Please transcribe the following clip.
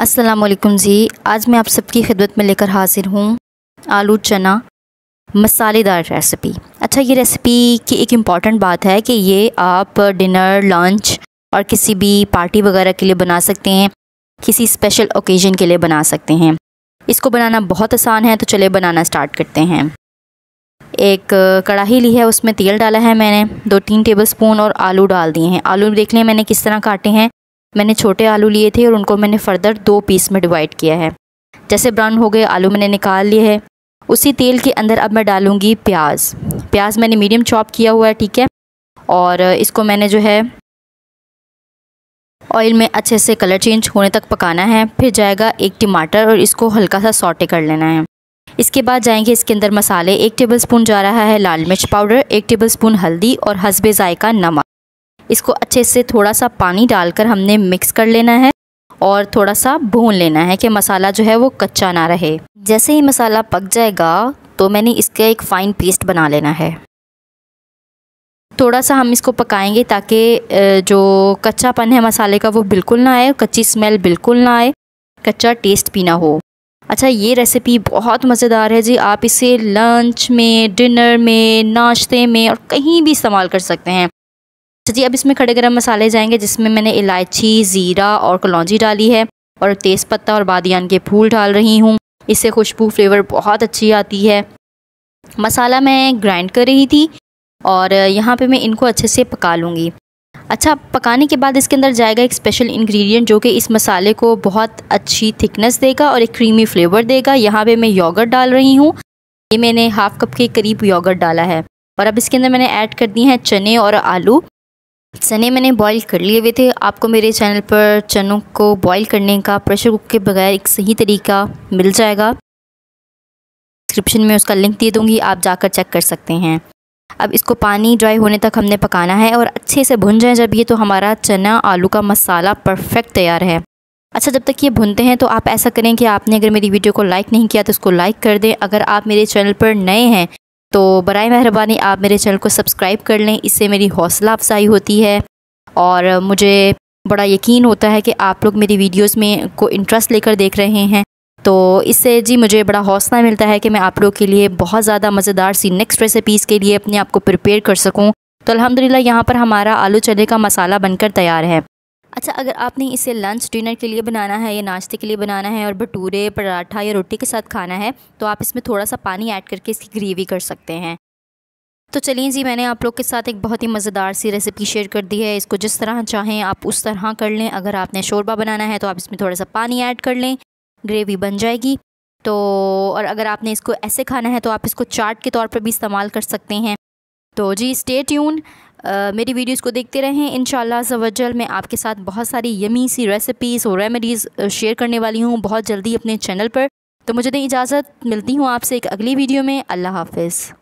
असलकुम जी आज मैं आप सबकी खिदमत में लेकर हाजिर हूँ आलू चना मसालेदार रेसिपी अच्छा ये रेसिपी की एक इम्पॉर्टेंट बात है कि ये आप डिनर लंच और किसी भी पार्टी वगैरह के लिए बना सकते हैं किसी स्पेशल ओकेज़न के लिए बना सकते हैं इसको बनाना बहुत आसान है तो चले बनाना स्टार्ट करते हैं एक कढ़ाही ली है उसमें तेल डाला है मैंने दो तीन टेबल स्पून और आलू डाल दिए हैं आलू देख लें मैंने किस तरह काटे हैं मैंने छोटे आलू लिए थे और उनको मैंने फर्दर दो पीस में डिवाइड किया है जैसे ब्राउन हो गए आलू मैंने निकाल लिए है उसी तेल के अंदर अब मैं डालूँगी प्याज प्याज मैंने मीडियम चॉप किया हुआ है ठीक है और इसको मैंने जो है ऑयल में अच्छे से कलर चेंज होने तक पकाना है फिर जाएगा एक टमाटर और इसको हल्का सा सॉटे कर लेना है इसके बाद जाएंगे इसके अंदर मसाले एक टेबलस्पून जा रहा है लाल मिर्च पाउडर एक टेबलस्पून हल्दी और हसबे जायका नमक इसको अच्छे से थोड़ा सा पानी डालकर हमने मिक्स कर लेना है और थोड़ा सा भून लेना है कि मसाला जो है वो कच्चा ना रहे जैसे ही मसाला पक जाएगा तो मैंने इसका एक फ़ाइन पेस्ट बना लेना है थोड़ा सा हम इसको पकाएंगे ताकि जो कच्चापन है मसाले का वो बिल्कुल ना आए कच्ची स्मेल बिल्कुल ना आए कच्चा टेस्ट भी ना हो अच्छा ये रेसिपी बहुत मज़ेदार है जी आप इसे लंच में डिनर में नाश्ते में और कहीं भी इस्तेमाल कर सकते हैं अच्छा जी अब इसमें खड़े गर्म मसाले जाएंगे जिसमें मैंने इलायची ज़ीरा और कलौजी डाली है और तेज़पत्ता और बादियान के फूल डाल रही हूँ इससे खुशबू फ्लेवर बहुत अच्छी आती है मसाला मैं ग्राइंड कर रही थी और यहाँ पे मैं इनको अच्छे से पका लूँगी अच्छा पकाने के बाद इसके अंदर जाएगा एक स्पेशल इंग्रेडिएंट जो कि इस मसाले को बहुत अच्छी थिकनेस देगा और एक क्रीमी फ्लेवर देगा यहाँ पे मैं योगर्ट डाल रही हूँ ये मैंने हाफ़ कप के करीब योगर्ट डाला है और अब इसके अंदर मैंने ऐड कर दिए हैं चने और आलू चने मैंने बॉईल कर लिए हुए थे आपको मेरे चैनल पर चनों को बॉईल करने का प्रेशर कुक के बगैर एक सही तरीका मिल जाएगा डिस्क्रिप्शन में उसका लिंक दे दूँगी आप जाकर चेक कर सकते हैं अब इसको पानी ड्राई होने तक हमने पकाना है और अच्छे से भुन जाए जब ये तो हमारा चना आलू का मसाला परफेक्ट तैयार है अच्छा जब तक ये भुनते हैं तो आप ऐसा करें कि आपने अगर मेरी वीडियो को लाइक नहीं किया तो उसको लाइक कर दें अगर आप मेरे चैनल पर नए हैं तो बर मेहरबानी आप मेरे चैनल को सब्सक्राइब कर लें इससे मेरी हौसला अफजाई होती है और मुझे बड़ा यकीन होता है कि आप लोग मेरी वीडियोस में को इंटरेस्ट लेकर देख रहे हैं तो इससे जी मुझे बड़ा हौसला मिलता है कि मैं आप लोग के लिए बहुत ज़्यादा मज़ेदार सी नेक्स्ट रेसिपीज़ के लिए अपने आप को प्रिपेयर कर सकूँ तो अलहमदिल्ला यहाँ पर हमारा आलू चने का मसाला बनकर तैयार है अच्छा अगर आपने इसे लंच डिनर के लिए बनाना है या नाश्ते के लिए बनाना है और भटूरे पराठा या रोटी के साथ खाना है तो आप इसमें थोड़ा सा पानी ऐड करके इसकी ग्रेवी कर सकते हैं तो चलिए जी मैंने आप लोग के साथ एक बहुत ही मज़ेदार सी रेसिपी शेयर कर दी है इसको जिस तरह चाहें आप उस तरह कर लें अगर आपने शोरबा बनाना है तो आप इसमें थोड़ा सा पानी ऐड कर लें ग्रेवी बन जाएगी तो और अगर आपने इसको ऐसे खाना है तो आप इसको चाट के तौर पर भी इस्तेमाल कर सकते हैं तो जी स्टे ट्यून मेरी वीडियोस को देखते रहें इन शवजल मैं आपके साथ बहुत सारी यमी सी रेसिपीज़ और रेमेडीज़ शेयर करने वाली हूँ बहुत जल्दी अपने चैनल पर तो मुझे दें इजाज़त मिलती हूँ आपसे एक अगली वीडियो में अल्लाह हाफिज़